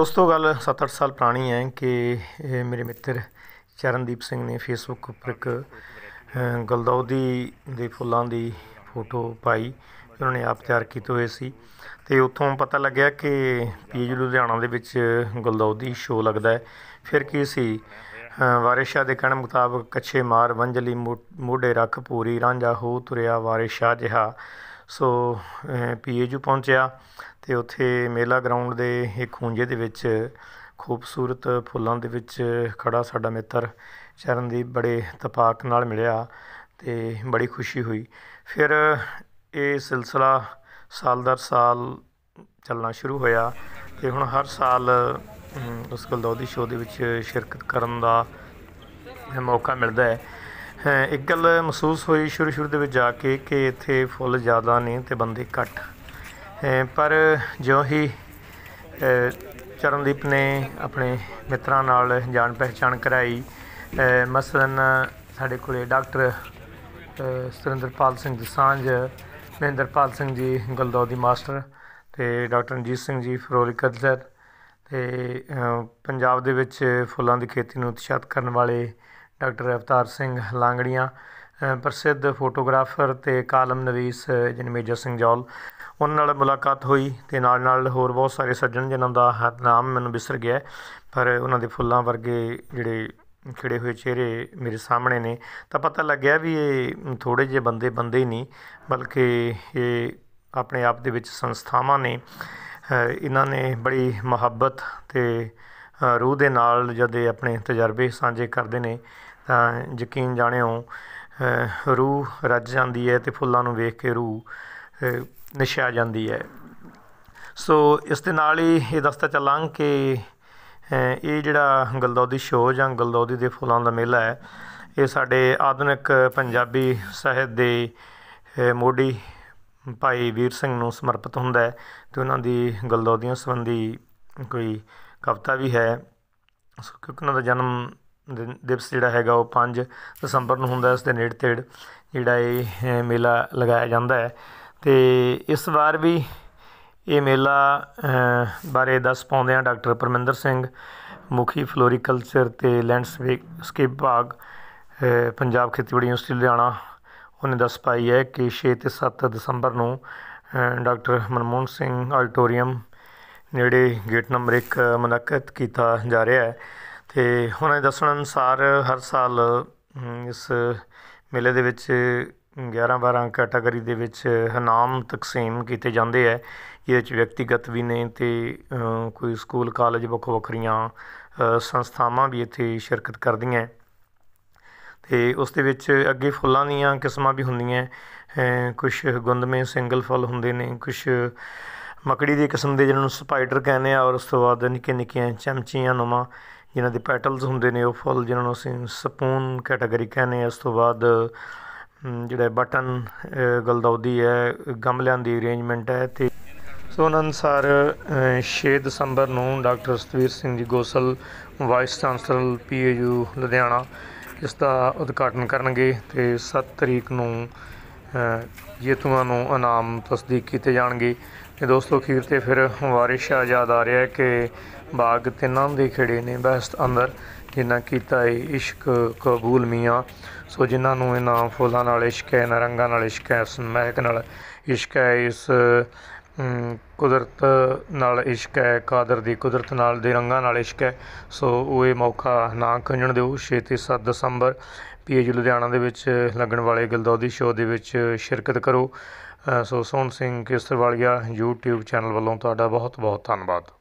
ਦੋਸਤੋ ਗੱਲ 7-8 ਸਾਲ ਪੁਰਾਣੀ ਹੈ ਕਿ ਮੇਰੇ ਮਿੱਤਰ ਚਰਨਦੀਪ ਸਿੰਘ ਨੇ ਫੇਸਬੁੱਕ ਉੱਪਰ ਇੱਕ ਗਲਦੌਦੀ ਦੇ ਫੁੱਲਾਂ ਦੀ ਫੋਟੋ ਪਾਈ ਉਹਨਾਂ ਨੇ ਆਪ ਤਿਆਰ ਕੀਤੇ ਹੋਏ ਸੀ ਤੇ ਉੱਥੋਂ ਪਤਾ ਲੱਗਿਆ ਕਿ ਪੀਜ ਲੁਧਿਆਣਾ ਦੇ ਵਿੱਚ ਗਲਦੌਦੀ ਸ਼ੋਅ ਲੱਗਦਾ ਹੈ ਫਿਰ ਕੀ ਸੀ ਵਾਰਿਸ਼ਾ ਦੇ ਕਹਿਣ ਮੁਤਾਬਕ ਕੱਛੇ ਮਾਰ ਵੰਜਲੀ ਮੋਢੇ ਰੱਖ ਪੂਰੀ ਰਾਂਝਾ ਹੋ ਤੁਰਿਆ ਵਾਰਿਸ਼ਾ ਜਿਹਾ ਸੋ ਪੀਏਯੂ ਪਹੁੰਚਿਆ ਤੇ ਉੱਥੇ ਮੇਲਾ ਗਰਾਊਂਡ ਦੇ ਇੱਕ ਖੂੰਜੇ ਦੇ ਵਿੱਚ ਖੂਬਸੂਰਤ ਫੁੱਲਾਂ ਦੇ ਵਿੱਚ ਖੜਾ ਸਾਡਾ ਮਿੱਤਰ ਚਰਨਦੀਪ ਬੜੇ ਤਪਾਕ ਨਾਲ ਮਿਲਿਆ ਤੇ ਬੜੀ ਖੁਸ਼ੀ ਹੋਈ ਫਿਰ ਇਹ ਸਿਲਸਿਲਾ ਸਾਲ ਦਰ ਸਾਲ ਚੱਲਣਾ ਸ਼ੁਰੂ ਹੋਇਆ ਤੇ ਹੁਣ ਹਰ ਸਾਲ ਉਸ ਗਲਦੌਦੀ ਸ਼ੋਅ ਦੇ ਵਿੱਚ ਸ਼ਿਰਕਤ ਕਰਨ ਦਾ ਮੌਕਾ ਮਿਲਦਾ ਹੈ ਹਾਂ ਇੱਕ ਗੱਲ ਮਹਿਸੂਸ ਹੋਈ ਸ਼ੁਰੂ ਸ਼ੁਰੂ ਦੇ ਵਿੱਚ ਜਾ ਕੇ ਕਿ ਇੱਥੇ ਫੁੱਲ ਜ਼ਿਆਦਾ ਨੇ ਤੇ ਬੰਦੇ ਘੱਟ ਪਰ ਜਿਉਂ ਹੀ ਚਰਨਦੀਪ ਨੇ ਆਪਣੇ ਮਿੱਤਰਾਂ ਨਾਲ ਜਾਣ ਪਹਿਚਾਣ ਕਰਾਈ ਮਸਲਨ ਸਾਡੇ ਕੋਲੇ ਡਾਕਟਰ ਸਤਿੰਦਰਪਾਲ ਸਿੰਘ ਦਸਾਂਝ ਮਹਿੰਦਰਪਾਲ ਸਿੰਘ ਜੀ ਗਲਦੌਦੀ ਮਾਸਟਰ ਤੇ ਡਾਕਟਰ ਜੀਤ ਸਿੰਘ ਜੀ ਫਰੋਲੀ ਸਰ ਤੇ ਪੰਜਾਬ ਦੇ ਵਿੱਚ ਫੁੱਲਾਂ ਦੀ ਖੇਤੀ ਨੂੰ ਉਤਸ਼ਾਹਤ ਕਰਨ ਵਾਲੇ ਡਾਕਟਰ ਅਵਤਾਰ ਸਿੰਘ ਲਾਂਗੜੀਆਂ ਪ੍ਰਸਿੱਧ ਫੋਟੋਗ੍ਰਾਫਰ ਤੇ ਕਾਲਮ ਨਵੀਸ ਮੇਜਰ ਸਿੰਘ ਜੌਲ ਉਹਨਾਂ ਨਾਲ ਮੁਲਾਕਾਤ ਹੋਈ ਤੇ ਨਾਲ ਨਾਲ ਹੋਰ ਬਹੁਤ ਸਾਰੇ ਸੱਜਣ ਜਿਨ੍ਹਾਂ ਦਾ ਨਾਮ ਮੈਨੂੰ ਵਿਸਰ ਗਿਆ ਪਰ ਉਹਨਾਂ ਦੇ ਫੁੱਲਾਂ ਵਰਗੇ ਜਿਹੜੇ ਖਿੜੇ ਹੋਏ ਚਿਹਰੇ ਮੇਰੇ ਸਾਹਮਣੇ ਨੇ ਤਾਂ ਪਤਾ ਲੱਗਿਆ ਵੀ ਇਹ ਥੋੜੇ ਜਿਹੇ ਬੰਦੇ ਬੰਦੇ ਹੀ ਨਹੀਂ ਬਲਕਿ ਇਹ ਆਪਣੇ ਆਪ ਦੇ ਵਿੱਚ ਸੰਸਥਾਵਾਂ ਨੇ ਇਹਨਾਂ ਨੇ ਬੜੀ ਮੁਹੱਬਤ ਤੇ ਰੂਹ ਦੇ ਨਾਲ ਜਦ ਇਹ ਆਪਣੇ ਤਜਰਬੇ ਸਾਂਝੇ ਕਰਦੇ ਨੇ ਤਾਂ ਯਕੀਨ ਜਾਣਿਓ ਰੂਹ ਰੱਜ ਜਾਂਦੀ ਹੈ ਤੇ ਫੁੱਲਾਂ ਨੂੰ ਵੇਖ ਕੇ ਰੂਹ ਨਿਸ਼ਾ ਜਾਂਦੀ ਹੈ ਸੋ ਇਸ ਦੇ ਨਾਲ ਹੀ ਇਹ ਦਸਤਾ ਚੱਲਾਂ ਕਿ ਇਹ ਜਿਹੜਾ ਗਲਦੌਦੀ ਸ਼ੋਅ ਜਾਂ ਗਲਦੌਦੀ ਦੇ ਫੁੱਲਾਂ ਦਾ ਮੇਲਾ ਹੈ ਇਹ ਸਾਡੇ ਆਧੁਨਿਕ ਪੰਜਾਬੀ ਸਾਹਿਤ ਦੇ ਮੋਢੀ ਭਾਈ ਵੀਰ ਸਿੰਘ ਨੂੰ ਸਮਰਪਿਤ ਹੁੰਦਾ ਹੈ ਤੇ ਉਹਨਾਂ ਦੀ ਗਲਦੌਦੀਆਂ ਸੰਬੰਧੀ ਕੋਈ ਕਵਤਾ ਵੀ ਹੈ ਕਿਉਂਕਿ ਉਹਨਾਂ ਦਾ ਜਨਮ ਦਿਵਸ ਜਿਹੜਾ ਹੈਗਾ ਉਹ 5 ਦਸੰਬਰ ਨੂੰ ਹੁੰਦਾ ਇਸ ਦੇ ਨੇੜੇ ਤੇੜ ਜਿਹੜਾ ਇਹ ਮੇਲਾ ਲਗਾਇਆ ਜਾਂਦਾ ਹੈ ਤੇ ਇਸ ਵਾਰ ਵੀ ਇਹ ਮੇਲਾ ਬਾਰੇ ਦੱਸ ਪਾਉਂਦੇ ਆ ਡਾਕਟਰ ਪਰਮਿੰਦਰ ਸਿੰਘ ਮੁਖੀ ਫਲੋਰੀਕਲਚਰ ਤੇ ਲੈਂਡਸਕੇਪ ਭਾਗ ਪੰਜਾਬ ਖੇਤੀਬਾੜੀ ਯੂਨੀਵਰਸਿਟੀ ਲੁਧਿਆਣਾ ਉਹਨੇ ਦੱਸ ਪਾਈ ਹੈ ਕਿ 6 ਤੇ 7 ਦਸੰਬਰ ਨੂੰ ਡਾਕਟਰ ਮਨਮੋਹਨ ਸਿੰਘ ਆਲਟੋਰੀਅਮ ਨੇੜੇ ਗੇਟ ਨੰਬਰ 1 ਮਨਕਤ ਕੀਤਾ ਜਾ ਰਿਹਾ ਹੈ ਤੇ ਹੁਣ ਇਹ ਦੱਸਣ ਅਨੁਸਾਰ ਹਰ ਸਾਲ ਇਸ ਮੇਲੇ ਦੇ ਵਿੱਚ 11-12 ਕੈਟਾਗਰੀ ਦੇ ਵਿੱਚ ਇਨਾਮ ਤਕਸੀਮ ਕੀਤੇ ਜਾਂਦੇ ਐ ਇਹਦੇ ਵਿੱਚ ਵਿਅਕਤੀਗਤ ਵੀ ਨੇ ਤੇ ਕੋਈ ਸਕੂਲ ਕਾਲਜ ਵੱਖ ਵੱਖਰੀਆਂ ਸੰਸਥਾਵਾਂ ਵੀ ਇੱਥੇ ਸ਼ਿਰਕਤ ਕਰਦੀਆਂ ਤੇ ਉਸ ਦੇ ਵਿੱਚ ਅੱਗੇ ਫੁੱਲਾਂ ਦੀਆਂ ਕਿਸਮਾਂ ਵੀ ਹੁੰਦੀਆਂ ਕੁਝ ਗੁੰਦਵੇਂ ਸਿੰਗਲ ਫੁੱਲ ਹੁੰਦੇ ਨੇ ਕੁਝ ਮਕੜੀ ਦੀ ਕਿਸਮ ਦੇ ਜਿਹਨਾਂ ਨੂੰ ਸਪਾਈਡਰ ਕਹਿੰਦੇ ਆ ਔਰ ਉਸ ਤੋਂ ਬਾਅਦ ਨਿੱਕੇ ਨਿੱਕੀਆਂ ਚਮਚੀਆਂ ਨੁਮਾ ਜਿਨ੍ਹਾਂ ਦੇ ਪੈਟਲਸ ਹੁੰਦੇ ਨੇ ਉਹ ਫੁੱਲ ਜਿਨ੍ਹਾਂ ਨੂੰ ਅਸੀਂ ਸਪੂਨ ਕੈਟਾਗਰੀ ਕਹਿੰਦੇ ਆ ਉਸ ਤੋਂ ਬਾਅਦ ਜਿਹੜਾ ਬਟਨ ਗਲਦੌਦੀ ਹੈ ਗਮਲਿਆਂ ਦੀ ਅਰੇਂਜਮੈਂਟ ਹੈ ਤੇ ਸੋ ਉਹਨਾਂ ਅਨੁਸਾਰ 6 ਦਸੰਬਰ ਨੂੰ doctor Satbir Singh ji Gosal vice chancellor PAU Ludhiana ਇਸ ਦਾ ਉਦਘਾਟਨ ਕਰਨਗੇ ਤੇ 7 ਤਰੀਕ ਨੂੰ ਜੇਤੂਆਂ ਨੂੰ ਇਨਾਮ ਤਸਦੀਕ ਕੀਤੇ ਜਾਣਗੇ ਤੇ ਦੋਸਤੋ ਅਖੀਰ ਤੇ ਫਿਰ ਵਾਰਿਸ਼ ਆਜ਼ਾਦ ਆ ਰਿਹਾ ਹੈ ਕਿ ਬਾਗ ਤਿੰਨਾਂ ਦੇ ਖੜੇ ਨੇ ਬਸਤ ਅੰਦਰ ਜਿਨ੍ਹਾਂ ਕੀਤਾ ਹੈ ਇਸ਼ਕ ਕਬੂਲ ਮੀਆਂ ਸੋ ਜਿਨ੍ਹਾਂ ਨੂੰ ਇਹਨਾਂ ਫੁੱਲਾਂ ਨਾਲ ਇਸ਼ਕ ਹੈ ਨਰੰਗਾਂ ਨਾਲ ਇਸ਼ਕ ਹੈ ਸਮਹਿਕ ਨਾਲ ਇਸ਼ਕ ਹੈ ਇਸ ਕੁਦਰਤ ਨਾਲ ਇਸ਼ਕ ਹੈ ਕਾਦਰ ਦੀ ਕੁਦਰਤ ਨਾਲ ਦੇ ਰੰਗਾਂ ਨਾਲ ਇਸ਼ਕ ਹੈ ਸੋ ਉਹ ਇਹ ਮੌਕਾ ਨਾ ਖੰਜਣ ਦਿਓ 6 ਤੇ 7 ਦਸੰਬਰ ਪੀਏਯੂ ਲੁਧਿਆਣਾ ਦੇ ਵਿੱਚ ਲੱਗਣ ਵਾਲੇ ਗਿਲਦੌਦੀ ਸ਼ੋਅ ਦੇ ਵਿੱਚ ਸ਼ਿਰਕਤ ਕਰੋ ਸੋ ਸੋਨ ਸਿੰਘ ਵਾਲੀਆ YouTube ਚੈਨਲ ਵੱਲੋਂ ਤੁਹਾਡਾ ਬਹੁਤ ਬਹੁਤ ਧੰਨਵਾਦ